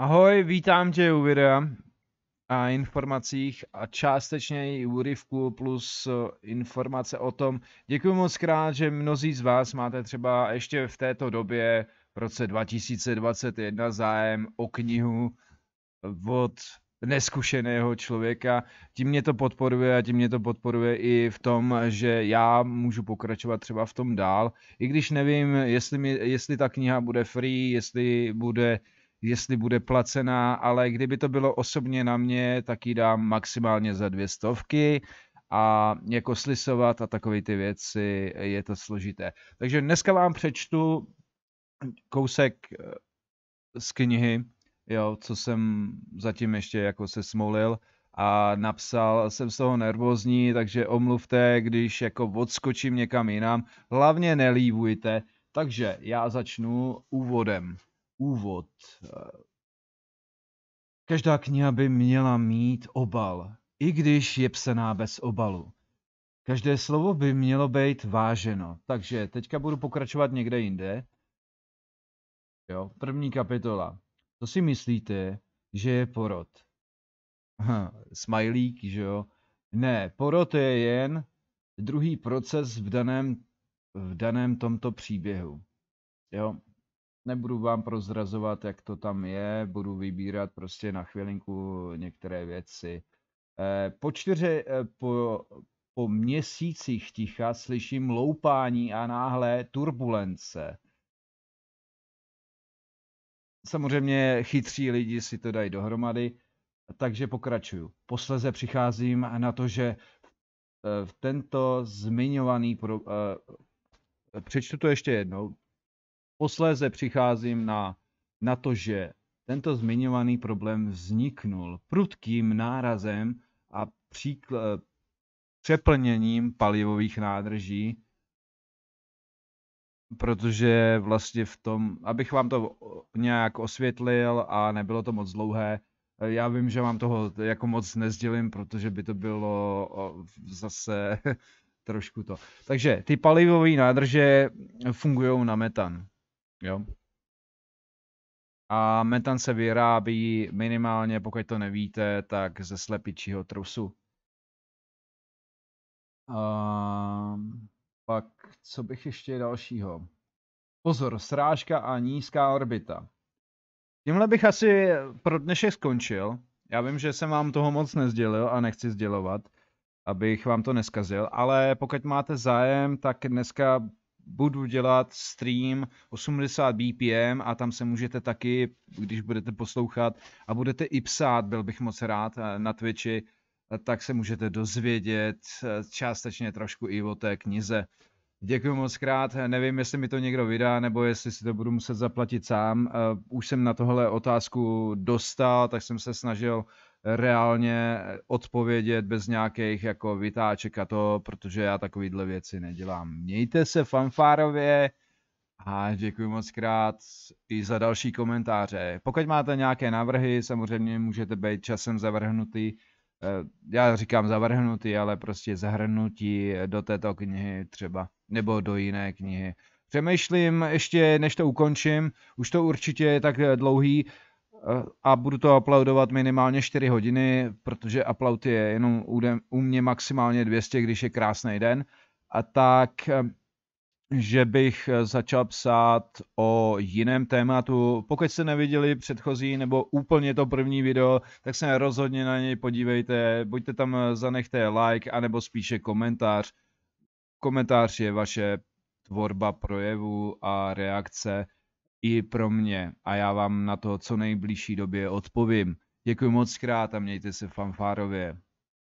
Ahoj, vítám tě u videa a informacích a částečně i úryvku plus eh, informace o tom. Děkuji moc krát, že mnozí z vás máte třeba ještě v této době v roce 2021 zájem o knihu od neskušeného člověka. Tím mě to podporuje a tím mě to podporuje i v tom, že já můžu pokračovat třeba v tom dál, i když nevím, jestli, mi, jestli ta kniha bude free, jestli bude jestli bude placená, ale kdyby to bylo osobně na mě, tak ji dám maximálně za dvě stovky a jako slisovat a takové ty věci je to složité. Takže dneska vám přečtu kousek eh, z knihy, jo, co jsem zatím ještě jako se smolil a napsal, jsem z toho nervózní, takže omluvte, když jako odskočím někam jinam, hlavně nelívujte. Takže já začnu úvodem úvod. Každá kniha by měla mít obal, i když je psaná bez obalu. Každé slovo by mělo být váženo. Takže teďka budu pokračovat někde jinde. Jo, první kapitola. Co si myslíte, že je porod? Ha, smajlík, že jo? Ne, porod je jen druhý proces v daném, v daném tomto příběhu. Jo, Nebudu vám prozrazovat, jak to tam je, budu vybírat prostě na chvilinku některé věci. Eh, po čtyři eh, po, po měsících ticha slyším loupání a náhle turbulence. Samozřejmě chytří lidi si to dají dohromady, takže pokračuju. Posleze přicházím na to, že eh, v tento zmiňovaný pro, přečtu to ještě jednou. Posléze přicházím na, na to, že tento zmiňovaný problém vzniknul prudkým nárazem a příkl, přeplněním palivových nádrží, protože vlastně v tom, abych vám to nějak osvětlil a nebylo to moc dlouhé, já vím, že vám toho jako moc nezdělím, protože by to bylo zase trošku to. Takže ty palivové nádrže fungují na metan. Jo. A metan se vyrábí minimálně, pokud to nevíte, tak ze slepičího trusu. A pak, co bych ještě dalšího? Pozor, srážka a nízká orbita. Tímhle bych asi pro dnešek skončil. Já vím, že jsem vám toho moc nezdělil a nechci sdělovat, abych vám to neskazil, ale pokud máte zájem, tak dneska budu dělat stream 80 BPM a tam se můžete taky, když budete poslouchat a budete i psát, byl bych moc rád eh, na Twitchi, eh, tak se můžete dozvědět eh, částečně trošku i o té knize, Děkuji moc krát. Nevím, jestli mi to někdo vydá, nebo jestli si to budu muset zaplatit sám. Eh, už jsem na tohle otázku dostal, tak jsem se snažil reálně odpovědět bez nějakých jako vytáček a to, protože já takovýhle věci nedělám. Mějte se fanfárově a děkuji moc krát i za další komentáře. Pokud máte nějaké návrhy, samozřejmě můžete být časem zavrhnutý Eh, já říkám zavrhnutý, ale prostě zahrnutí do této knihy třeba, nebo do jiné knihy. Přemýšlím ještě, než to ukončím, už to určitě je tak eh, dlouhý eh, a budu to aplaudovat minimálně 4 hodiny, protože aplaud je jenom u mě maximálně 200, když je krásný den. A tak že bych eh, začal psát o jiném tématu. Pokud jste neviděli předchozí nebo úplně to první video, tak se rozhodně na něj podívejte, buďte tam eh, zanechte like, anebo spíše komentář. Komentář je vaše tvorba projevu a reakce i pro mě a já vám na to co nejbližší době odpovím. Děkuji moc krát a mějte se fanfárově.